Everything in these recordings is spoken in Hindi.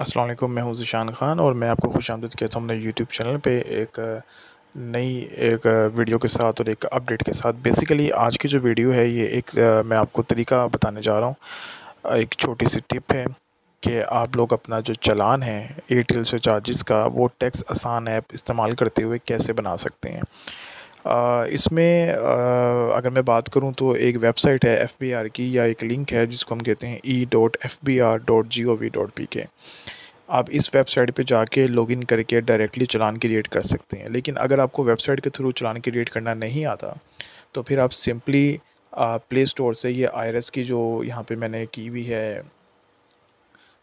असल मैं हूं जीशान ख़ान और मैं आपको खुश आमदद कहता हूँ अपने यूट्यूब चैनल पे एक नई एक वीडियो के साथ और एक अपडेट के साथ बेसिकली आज की जो वीडियो है ये एक मैं आपको तरीका बताने जा रहा हूँ एक छोटी सी टिप है कि आप लोग अपना जो चलान है एयरटेल से चार्जिस का वो टैक्स आसान ऐप इस्तेमाल करते हुए कैसे बना सकते हैं इसमें अगर मैं बात करूं तो एक वेबसाइट है एफ की या एक लिंक है जिसको हम कहते हैं E dot F B R dot G O V dot P K आप इस वेबसाइट पे जाके लॉगिन करके डायरेक्टली चलान क्रिएट कर सकते हैं लेकिन अगर आपको वेबसाइट के थ्रू चलान क्रिएट करना नहीं आता तो फिर आप सिंपली प्ले स्टोर से ये आयरस की जो यहाँ पर मैंने की हुई है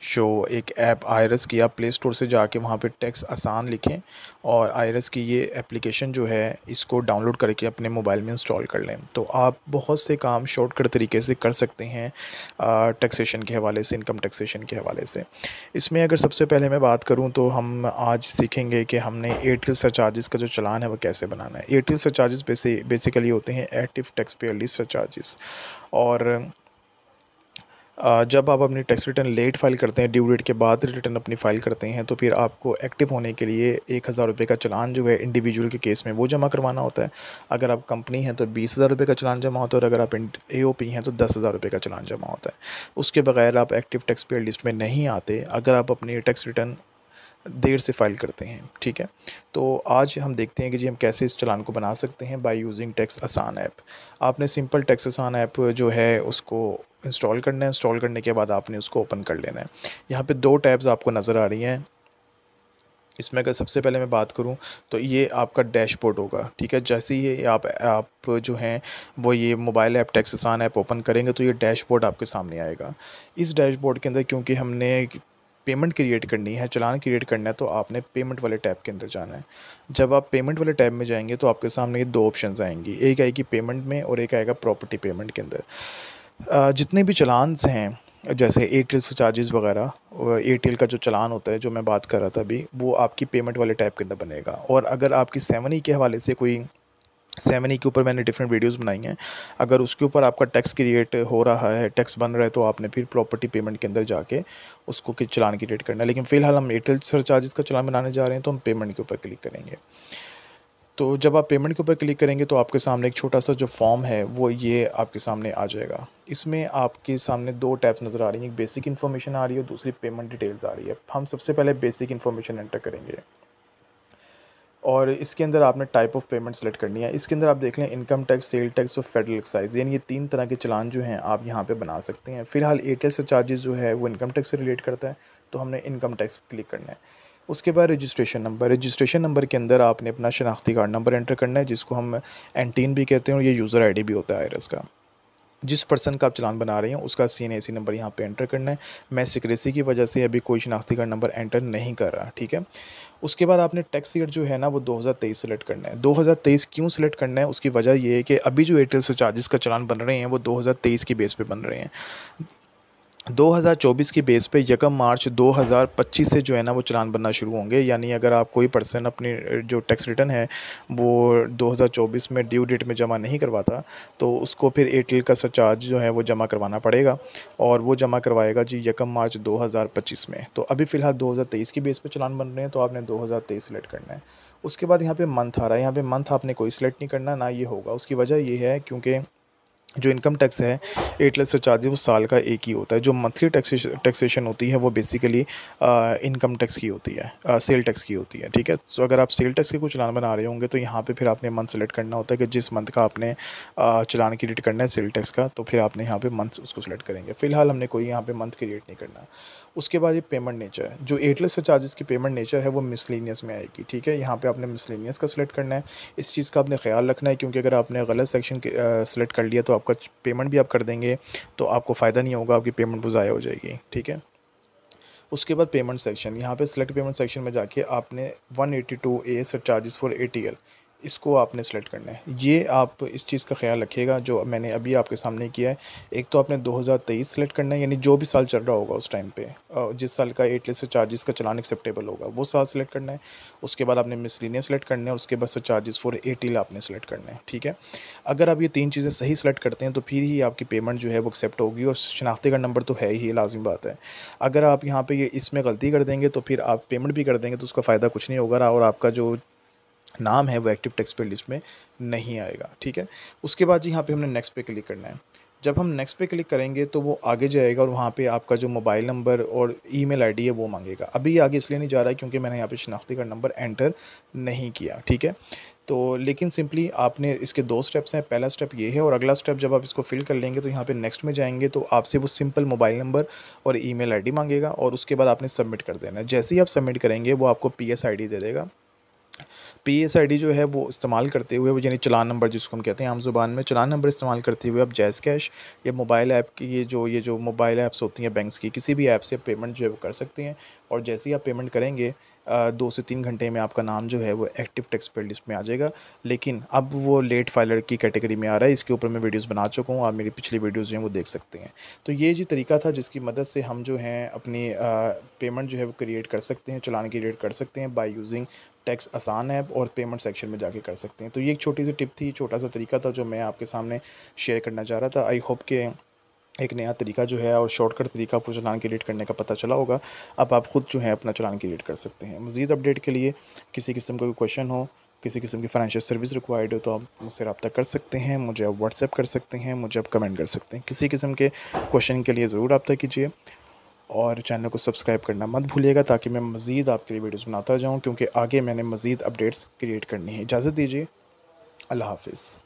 शो एक ऐप आयरस की आप प्ले स्टोर से जाके वहाँ पे टैक्स आसान लिखें और आयरस की ये एप्लीकेशन जो है इसको डाउनलोड करके अपने मोबाइल में इंस्टॉल कर लें तो आप बहुत से काम शॉर्टकट तरीके से कर सकते हैं टैक्सेशन के हवाले से इनकम टैक्सेशन के हवाले से इसमें अगर सबसे पहले मैं बात करूँ तो हम आज सीखेंगे कि हमने एयरटेल सरचार्जेस का जो चलान है वो कैसे बनाना है एयरटेल सरचार्जेस बेसिकली होते हैं एक्टिव टैक्स पेयरली सरचार्जेस और जब आप अपनी टैक्स रिटर्न लेट फाइल करते हैं ड्यू डेट के बाद रिटर्न अपनी फ़ाइल करते हैं तो फिर आपको एक्टिव होने के लिए एक हज़ार रुपये का चलान जो है इंडिविजुअल के केस में वो जमा करवाना होता है अगर आप कंपनी हैं तो बीस हज़ार रुपये का चलान जमा होता है और अगर आप ए ओ पी हैं तो दस हज़ार रुपये का चलान जमा होता है उसके बगैर आप एक्टिव टैक्स पेयर लिस्ट में नहीं आते अगर आप अपनी टैक्स रिटर्न देर से फाइल करते हैं ठीक है तो आज हम देखते हैं कि जी हम कैसे इस चलान को बना सकते हैं by using tax Asaan app आपने सिंपल टैक्स आसान ऐप जो है उसको इंस्टॉल करना है इंस्टॉल करने के बाद आपने उसको ओपन कर लेना है यहाँ पे दो टैब्स आपको नज़र आ रही हैं इसमें अगर सबसे पहले मैं बात करूं तो ये आपका डैशबोर्ड होगा ठीक है जैसे ही आप आप जो हैं वो ये mobile app tax Asaan app open करेंगे तो ये डैशबोर्ड आपके सामने आएगा इस डैशबोर्ड के अंदर क्योंकि हमने पेमेंट क्रिएट करनी है चलान क्रिएट करना है तो आपने पेमेंट वाले टैब के अंदर जाना है जब आप पेमेंट वाले टैब में जाएंगे तो आपके सामने ये दो ऑप्शन आएंगी एक आएगी पेमेंट में और एक आएगा प्रॉपर्टी पेमेंट के अंदर जितने भी चलान्स हैं जैसे एयरटेल के चार्जेस वगैरह एयरटेल का जो चलान होता है जो मैं बात कर रहा था अभी वो आपकी पेमेंट वाले टैब के अंदर बनेगा और अगर आपकी सेवन ई e के हवाले से कोई सेवन ई e के ऊपर मैंने डिफरेंट वीडियोस बनाई हैं अगर उसके ऊपर आपका टैक्स क्रिएट हो रहा है टैक्स बन रहा है तो आपने फिर प्रॉपर्टी पेमेंट के अंदर जाके उसको कि चलान क्रिएट करना है लेकिन फ़िलहाल हम एयरटेल सरचार्जेस का चलान बनाने जा रहे हैं तो हम पेमेंट के ऊपर क्लिक करेंगे तो जब आप पेमेंट के ऊपर क्लिक करेंगे तो आपके सामने एक छोटा सा जो फॉर्म है वो ये आपके सामने आ जाएगा इसमें आपके सामने दो टैब्स नज़र आ रही हैं एक बेसिक इन्फॉर्मेशन आ रही है और दूसरी पेमेंट डिटेल्स आ रही है हम सबसे पहले बेसिक इन्फॉर्मेशन एंटर करेंगे और इसके अंदर आपने टाइप ऑफ पेमेंट सेलेक्ट करनी है इसके अंदर आप देख लें इनकम टैक्स सेल टैक्स और फेडरल एक्साइज यानी ये तीन तरह के चलान जो हैं आप यहाँ पे बना सकते हैं फिलहाल एयरटेल से चार्जेस जो है वो इनकम टैक्स से रिलेट करता है तो हमने इनकम टैक्स क्लिक करना है उसके बाद रजिस्ट्रेशन नंबर रजिस्ट्रेशन नंबर के अंदर आपने अपना शनाख्ती कार्ड नंबर एंटर करना है जिसको हम एंटीन भी कहते हैं और ये यूज़र आई भी होता है आयरस का जिस पर्सन का आप चलान बना रहे हैं उसका सी एन नंबर यहाँ पर एंटर करना है मैं सिक्रेसी की वजह से अभी कोई शनाख्ती नंबर एंटर नहीं कर रहा ठीक है उसके बाद आपने टैक्स ईयर जो है ना वो 2023 सेलेक्ट करना है 2023 क्यों सेलेक्ट करना है उसकी वजह ये है कि अभी जो एयरटेल से चार्जेस का चलान बन रहे हैं वो 2023 की बेस पे बन रहे हैं 2024 की बेस पे यकम मार्च 2025 से जो है ना वो चलान बनना शुरू होंगे यानी अगर आप कोई पर्सन अपनी जो टैक्स रिटर्न है वो 2024 में ड्यू डेट में जमा नहीं करवाता तो उसको फिर एयरटेल का सरचार्ज जो है वो जमा करवाना पड़ेगा और वो जमा करवाएगा जी यकम मार्च 2025 में तो अभी फ़िलहाल 2023 की बेस पे चलान बन रहे हैं तो आपने 2023 सिलेक्ट करना है उसके बाद यहाँ पे मंथ आ रहा है यहाँ पे मंथ आपने कोई सिलेक्ट नहीं करना ना ये होगा उसकी वजह ये है क्योंकि जो इनकम टैक्स है एट लाख से वो साल का एक ही होता है जो मंथली टैक्सेशन होती है वो बेसिकली इनकम टैक्स की होती है सेल टैक्स की होती है ठीक है सो अगर आप सेल टैक्स के कुछ चलान बना रहे होंगे तो यहाँ पे फिर आपने मंथ सेलेक्ट करना होता है कि जिस मंथ का आपने चलान क्रिएट करना है सेल टैक्स का तो फिर आपने यहाँ पर मंथ उसको सेलेक्ट करेंगे फिलहाल हमने कोई यहाँ पर मंथ क्रिएट नहीं करना उसके बाद ये पेमेंट नेचर है जो एटलेस चार्जेस की पेमेंट नेचर है वो मिसलिनियस में आएगी ठीक है यहाँ पे आपने मिसलिनियस का सिलेक्ट करना है इस चीज़ का आपने ख्याल रखना है क्योंकि अगर आपने गलत सेक्शन सेलेक्ट कर लिया तो आपका पेमेंट भी आप कर देंगे तो आपको फ़ायदा नहीं होगा आपकी पेमेंट वो ज़ाया हो जाएगी ठीक है उसके बाद पेमेंट सेक्शन यहाँ पे सिलेक्ट पेमेंट सेक्शन में जाके आपने 182 eighty two A sir charges for a इसको आपने सेलेक्ट करना है ये आप इस चीज़ का ख्याल रखिएगा जो मैंने अभी आपके सामने किया है एक तो आपने 2023 सेलेक्ट करना है यानी जो भी साल चल रहा होगा उस टाइम पे जिस साल का एट से चार्जेस का चलान एक्सेप्टेबल होगा वो साल सेलेक्ट करना है उसके बाद आपने मिसलिनियस सेलेक्ट करना है उसके बाद से चार्जेस फॉर एटील आपने सेलेक्ट करना है ठीक है अगर आप ये तीन चीज़ें सही सेलेक्ट करते हैं तो फिर ही आपकी पेमेंट जो है वो एक्सेप्ट होगी और शनाख्ती का नंबर तो है ही लाजमी बात है अगर आप यहाँ पर इसमें गलती कर देंगे तो फिर आप पेमेंट भी कर देंगे तो उसका फ़ायदा कुछ नहीं होगा और आपका जो नाम है वो एक्टिव टेक्स्ट पे लिस्ट में नहीं आएगा ठीक है उसके बाद यहाँ पे हमने नेक्स्ट पे क्लिक करना है जब हम नेक्स्ट पे क्लिक करेंगे तो वो आगे जाएगा और वहाँ पे आपका जो मोबाइल नंबर और ईमेल आईडी है वो मांगेगा अभी आगे इसलिए नहीं जा रहा है क्योंकि मैंने यहाँ पे शनाख्ती का नंबर एंटर नहीं किया ठीक है तो लेकिन सिंपली आपने इसके दो स्टेप्स हैं पहला स्टेप ये है और अगला स्टेप जब आप इसको फिल कर लेंगे तो यहाँ पे नेक्स्ट में जाएंगे तो आपसे वो सिंपल मोबाइल नंबर और ईमेल आईडी मांगेगा और उसके बाद आपने सबमिट कर देना है जैसे ही आप सबमिट करेंगे वो आपको पी एस आई डी दे देगा पी एस आई डी जो है वो इस्तेमाल करते हुए वो यानी चलान नंबर जिसको हम कहते हैं आम जुबान में चलान नंबर इस्तेमाल करते हुए आप जैज़ कैश या मोबाइल ऐप की ये जो ये जो मोबाइल ऐप्स होती हैं बैंक्स की किसी भी ऐप से पेमेंट जो है वो कर सकते हैं और जैसे ही आप पेमेंट करेंगे दो से तीन घंटे में आपका नाम जो है वो एक्टिव टैक्स पे लिस्ट में आ जाएगा लेकिन अब वो लेट फाइलर की कैटेगरी में आ रहा है इसके ऊपर मैं वीडियोस बना चुका हूँ आप मेरी पिछली वीडियोस जो हैं वो देख सकते हैं तो ये जो तरीका था जिसकी मदद से हम जो हैं अपनी पेमेंट जो है वो क्रिएट कर सकते हैं चलान क्रिएट कर सकते हैं by using tax Asaan app और पेमेंट सेक्शन में जाके कर सकते हैं तो ये एक छोटी सी टिप थी छोटा सा तरीका था जो मैं आपके सामने शेयर करना चाह रहा था आई होप के एक नया तरीका जो है और शॉर्टकट तरीका आपको चलान क्रिएट करने का पता चला होगा अब आप ख़ुद जो है अपना चलान क्रिएट कर सकते हैं मज़ीद अपडेट के लिए किसी किस्म का कोई क्वेश्चन हो किसी किस्म की फाइनेंशियल सर्विस रिक्वायर्ड हो तो आप मुझसे रब्ता कर सकते हैं मुझे आप व्हाट्सएप कर सकते हैं मुझे आप कमेंट कर सकते हैं किसी किस्म के क्वेश्चन के लिए ज़रूर रब्ता कीजिए और चैनल को सब्सक्राइब करना मत भूलिएगा ताकि मैं मज़ीद आपके लिए वीडियोज़ बनाता जाऊँ क्योंकि आगे मैंने मज़ीद अपडेट्स क्रिएट करनी है इजाज़त दीजिए अल्लाह हाफिज़